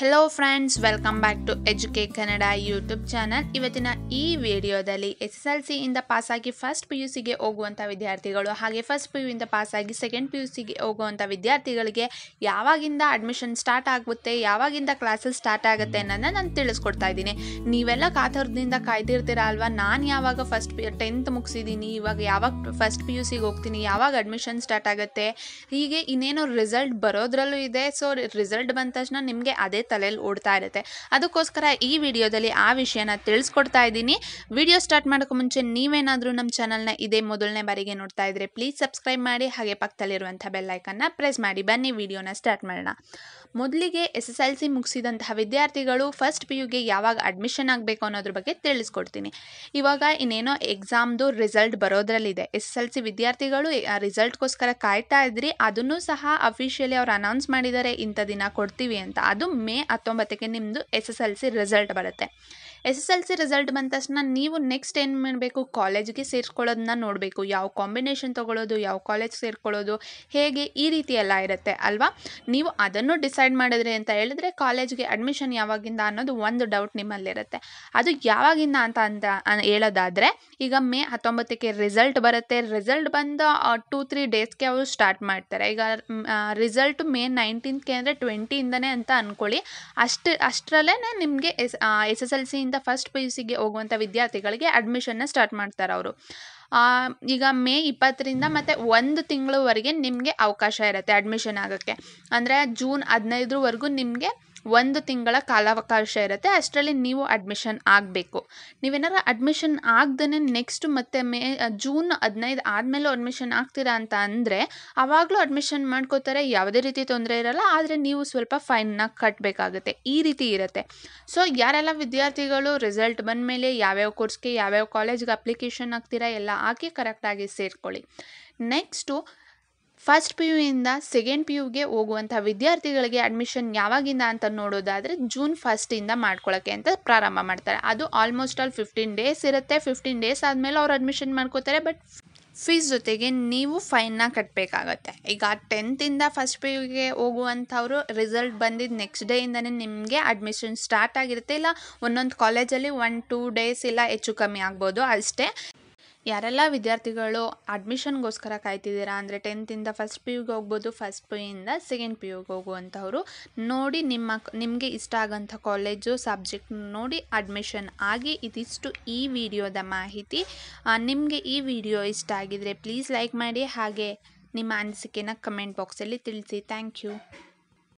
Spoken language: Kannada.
hello friends welcome back to educate Kannada YouTube channel ಇವತ್ತಿನ ಈ ವಿಡಿಯೋದಲ್ಲಿ ಎಸ್ ಎಸ್ ಎಲ್ ಸಿಯಿಂದ ಪಾಸಾಗಿ ಫಸ್ಟ್ ಪಿ ಯು ಸಿಗೆ ಹೋಗುವಂಥ ವಿದ್ಯಾರ್ಥಿಗಳು ಹಾಗೆ ಫಸ್ಟ್ ಪಿ ಯುಯಿಂದ ಪಾಸಾಗಿ ಸೆಕೆಂಡ್ ಪಿ ಯು ಸಿಗೆ ಹೋಗುವಂಥ ವಿದ್ಯಾರ್ಥಿಗಳಿಗೆ ಯಾವಾಗಿಂದ ಅಡ್ಮಿಷನ್ ಸ್ಟಾರ್ಟ್ ಆಗುತ್ತೆ ಯಾವಾಗಿಂದ ಕ್ಲಾಸಸ್ ಸ್ಟಾರ್ಟ್ ಆಗುತ್ತೆ ಅನ್ನೋದನ್ನು ನಾನು ತಿಳಿಸ್ಕೊಡ್ತಾ ಇದ್ದೀನಿ ನೀವೆಲ್ಲ ಕಾತರದಿಂದ ಕಾಯ್ದಿರ್ತೀರ ಅಲ್ವಾ ನಾನು ಯಾವಾಗ ಫಸ್ಟ್ ಪಿ ಟೆಂತ್ ಮುಗಿಸಿದ್ದೀನಿ ಇವಾಗ ಯಾವಾಗ ಫಸ್ಟ್ ಪಿ ಯು ಸಿಗೆ ಹೋಗ್ತೀನಿ ಯಾವಾಗ ಅಡ್ಮಿಷನ್ ಸ್ಟಾರ್ಟ್ ಆಗುತ್ತೆ ಹೀಗೆ ಇನ್ನೇನೋ ರಿಸಲ್ಟ್ ಬರೋದ್ರಲ್ಲೂ ಇದೆ ಸೊ ರಿಸಲ್ಟ್ ಬಂದ ತಕ್ಷಣ ನಿಮಗೆ ಅದೇ ತಲೆಯಲ್ಲಿ ಓಡ್ತಾ ಇರುತ್ತೆ ಅದಕ್ಕೋಸ್ಕರ ಈ ವಿಡಿಯೋದಲ್ಲಿ ಆ ವಿಷಯನ ತಿಳಿಸ್ಕೊಡ್ತಾ ಇದ್ದೀನಿ ವಿಡಿಯೋ ಸ್ಟಾರ್ಟ್ ಮಾಡೋಕ್ಕೂ ಮುಂಚೆ ನೀವೇನಾದರೂ ನಮ್ಮ ಚಾನಲ್ನ ಇದೇ ಮೊದಲನೇ ಬಾರಿಗೆ ನೋಡ್ತಾ ಇದ್ರೆ ಪ್ಲೀಸ್ ಸಬ್ಸ್ಕ್ರೈಬ್ ಮಾಡಿ ಹಾಗೆ ಪಕ್ಕದಲ್ಲಿರುವಂಥ ಬೆಲ್ಲೈಕನ್ನ ಪ್ರೆಸ್ ಮಾಡಿ ಬನ್ನಿ ವಿಡಿಯೋನ ಸ್ಟಾರ್ಟ್ ಮಾಡೋಣ ಮೊದಲಿಗೆ ಎಸ್ ಎಸ್ ಎಲ್ ಸಿ ಮುಗಿಸಿದಂತಹ ವಿದ್ಯಾರ್ಥಿಗಳು ಫಸ್ಟ್ ಪಿ ಯುಗೆ ಯಾವಾಗ ಅಡ್ಮಿಷನ್ ಆಗಬೇಕು ಅನ್ನೋದ್ರ ಬಗ್ಗೆ ತಿಳಿಸ್ಕೊಡ್ತೀನಿ ಇವಾಗ ಇನ್ನೇನೋ ಎಕ್ಸಾಮ್ದು ರಿಸಲ್ಟ್ ಬರೋದ್ರಲ್ಲಿದೆ ಎಸ್ ಎಸ್ ಎಲ್ ಸಿ ವಿದ್ಯಾರ್ಥಿಗಳು ರಿಸಲ್ಟ್ಗೋಸ್ಕರ ಕಾಯ್ತಾ ಇದ್ರಿ ಅದನ್ನು ಸಹ ಅಫಿಷಿಯಲಿ ಅವ್ರು ಅನೌನ್ಸ್ ಮಾಡಿದ್ದಾರೆ ಇಂಥ ದಿನ ಕೊಡ್ತೀವಿ ಅಂತ ಅದು ಮೇ ಹತ್ತೊಂಬತ್ತಕ್ಕೆ ನಿಮ್ಮದು S S L C result ಬರುತ್ತೆ S S L C result ಬಂದ ತಕ್ಷಣ ನೀವು ನೆಕ್ಸ್ಟ್ ಏನು ಮಾಡಬೇಕು ಕಾಲೇಜ್ಗೆ ಸೇರಿಸ್ಕೊಳ್ಳೋದನ್ನ ನೋಡಬೇಕು ಯಾವ ಕಾಂಬಿನೇಷನ್ ತೊಗೊಳ್ಳೋದು ಯಾವ ಕಾಲೇಜ್ ಸೇರ್ಕೊಳ್ಳೋದು ಹೇಗೆ ಈ ರೀತಿ ಎಲ್ಲ ಇರುತ್ತೆ ಅಲ್ವಾ ನೀವು ಅದನ್ನು ಡಿಸೈಡ್ ಮಾಡಿದ್ರಿ ಅಂತ ಹೇಳಿದ್ರೆ ಕಾಲೇಜ್ಗೆ ಅಡ್ಮಿಷನ್ ಯಾವಾಗಿಂದ ಅನ್ನೋದು ಒಂದು ಡೌಟ್ ನಿಮ್ಮಲ್ಲಿರುತ್ತೆ ಅದು ಯಾವಾಗಿಂದ ಅಂತ ಅಂತ ಹೇಳೋದಾದರೆ ಈಗ ಮೇ ಹತ್ತೊಂಬತ್ತಕ್ಕೆ ರಿಸಲ್ಟ್ ಬರುತ್ತೆ ರಿಸಲ್ಟ್ ಬಂದ ಟೂ ತ್ರೀ ಡೇಸ್ಗೆ ಅವರು ಸ್ಟಾರ್ಟ್ ಮಾಡ್ತಾರೆ ಈಗ ರಿಸಲ್ಟ್ ಮೇ ನೈನ್ಟೀನ್ತ್ಗೆ ಅಂದರೆ ಟ್ವೆಂಟಿಯಿಂದನೇ ಅಂತ ಅಂದ್ಕೊಳ್ಳಿ ಅಷ್ಟು ಅಷ್ಟರಲ್ಲೇ ನಿಮಗೆ S S S L C ಪಿಯುಸಿಯಿಂದ ಫಸ್ಟ್ ಸಿಗೆ ಹೋಗುವಂಥ ವಿದ್ಯಾರ್ಥಿಗಳಿಗೆ ಅಡ್ಮಿಷನ್ನ ಸ್ಟಾರ್ಟ್ ಮಾಡ್ತಾರೆ ಅವರು ಈಗ ಮೇ ಇಪ್ಪತ್ತರಿಂದ ಮತ್ತು ಒಂದು ತಿಂಗಳವರೆಗೆ ನಿಮಗೆ ಅವಕಾಶ ಇರುತ್ತೆ ಅಡ್ಮಿಷನ್ ಆಗೋಕ್ಕೆ ಅಂದರೆ ಜೂನ್ ಹದಿನೈದರವರೆಗೂ ನಿಮಗೆ ಒಂದು ತಿಂಗಳ ಕಾಲಾವಕಾಶ ಇರುತ್ತೆ ಅಷ್ಟರಲ್ಲಿ ನೀವು ಅಡ್ಮಿಷನ್ ಆಗಬೇಕು ನೀವೇನಾರು ಅಡ್ಮಿಷನ್ ಆಗದೇ ನೆಕ್ಸ್ಟ್ ಮತ್ತೆ ಮೇ ಜೂನ್ ಹದಿನೈದು ಆದಮೇಲೂ ಅಡ್ಮಿಷನ್ ಆಗ್ತೀರಾ ಅಂತ ಅಂದರೆ ಆವಾಗಲೂ ಅಡ್ಮಿಷನ್ ಮಾಡ್ಕೋತಾರೆ ಯಾವುದೇ ರೀತಿ ತೊಂದರೆ ಇರಲ್ಲ ಆದರೆ ನೀವು ಸ್ವಲ್ಪ ಫೈನ್ನ ಕಟ್ಟಬೇಕಾಗುತ್ತೆ ಈ ರೀತಿ ಇರುತ್ತೆ ಸೊ ಯಾರೆಲ್ಲ ವಿದ್ಯಾರ್ಥಿಗಳು ರಿಸಲ್ಟ್ ಬಂದ ಮೇಲೆ ಯಾವ್ಯಾವ ಕೋರ್ಸ್ಗೆ ಯಾವ್ಯಾವ ಕಾಲೇಜ್ಗೆ ಅಪ್ಲಿಕೇಶನ್ ಆಗ್ತೀರಾ ಎಲ್ಲ ಹಾಕಿ ಕರೆಕ್ಟಾಗಿ ಸೇರ್ಕೊಳ್ಳಿ ನೆಕ್ಸ್ಟು ಫಸ್ಟ್ ಪಿ ಇಂದ ಸೆಕೆಂಡ್ ಪಿ ಯುಗೆ ಹೋಗುವಂಥ ವಿದ್ಯಾರ್ಥಿಗಳಿಗೆ ಅಡ್ಮಿಷನ್ ಯಾವಾಗಿಂದ ಅಂತ ನೋಡೋದಾದರೆ ಜೂನ್ ಫಸ್ಟಿಂದ ಮಾಡ್ಕೊಳ್ಳೋಕ್ಕೆ ಅಂತ ಪ್ರಾರಂಭ ಮಾಡ್ತಾರೆ ಅದು ಆಲ್ಮೋಸ್ಟ್ ಆಲ್ ಫಿಫ್ಟೀನ್ ಡೇಸ್ ಇರುತ್ತೆ ಫಿಫ್ಟೀನ್ ಡೇಸ್ ಆದಮೇಲೆ ಅವ್ರು ಅಡ್ಮಿಷನ್ ಮಾಡ್ಕೋತಾರೆ ಬಟ್ ಫೀಸ್ ಜೊತೆಗೆ ನೀವು ಫೈನ್ನ ಕಟ್ಟಬೇಕಾಗತ್ತೆ ಈಗ ಟೆಂತಿಂದ ಫಸ್ಟ್ ಪಿ ಯುಗೆ ಹೋಗುವಂಥವ್ರು ರಿಸಲ್ಟ್ ಬಂದಿದ್ದು ನೆಕ್ಸ್ಟ್ ಡೇ ಡೇಯಿಂದನೇ ನಿಮಗೆ ಅಡ್ಮಿಷನ್ ಸ್ಟಾರ್ಟ್ ಆಗಿರುತ್ತೆ ಇಲ್ಲ ಒಂದೊಂದು ಕಾಲೇಜಲ್ಲಿ ಒನ್ ಟೂ ಡೇಸ್ ಇಲ್ಲ ಹೆಚ್ಚು ಕಮ್ಮಿ ಆಗ್ಬೋದು ಅಷ್ಟೇ ಯಾರೆಲ್ಲ ವಿದ್ಯಾರ್ಥಿಗಳು ಅಡ್ಮಿಷನ್ಗೋಸ್ಕರ ಕಾಯ್ತಿದ್ದೀರಾ ಅಂದರೆ ಟೆಂತಿಂದ ಫಸ್ಟ್ ಪಿ ಯುಗೆ ಹೋಗ್ಬೋದು ಫಸ್ಟ್ ಪಿ ಇಂದ ಸೆಕೆಂಡ್ ಪಿ ಯುಗೆ ಹೋಗುವಂಥವ್ರು ನೋಡಿ ನಿಮ್ಮ ನಿಮಗೆ ಇಷ್ಟ ಆಗೋಂಥ ಕಾಲೇಜು ಸಬ್ಜೆಕ್ಟ್ ನೋಡಿ ಅಡ್ಮಿಷನ್ ಆಗಿ ಇದಿಷ್ಟು ಈ ವಿಡಿಯೋದ ಮಾಹಿತಿ ನಿಮಗೆ ಈ ವಿಡಿಯೋ ಇಷ್ಟ ಆಗಿದರೆ ಪ್ಲೀಸ್ ಲೈಕ್ ಮಾಡಿ ಹಾಗೆ ನಿಮ್ಮ ಅನಿಸಿಕೆನ ಕಮೆಂಟ್ ಬಾಕ್ಸಲ್ಲಿ ತಿಳಿಸಿ ಥ್ಯಾಂಕ್ ಯು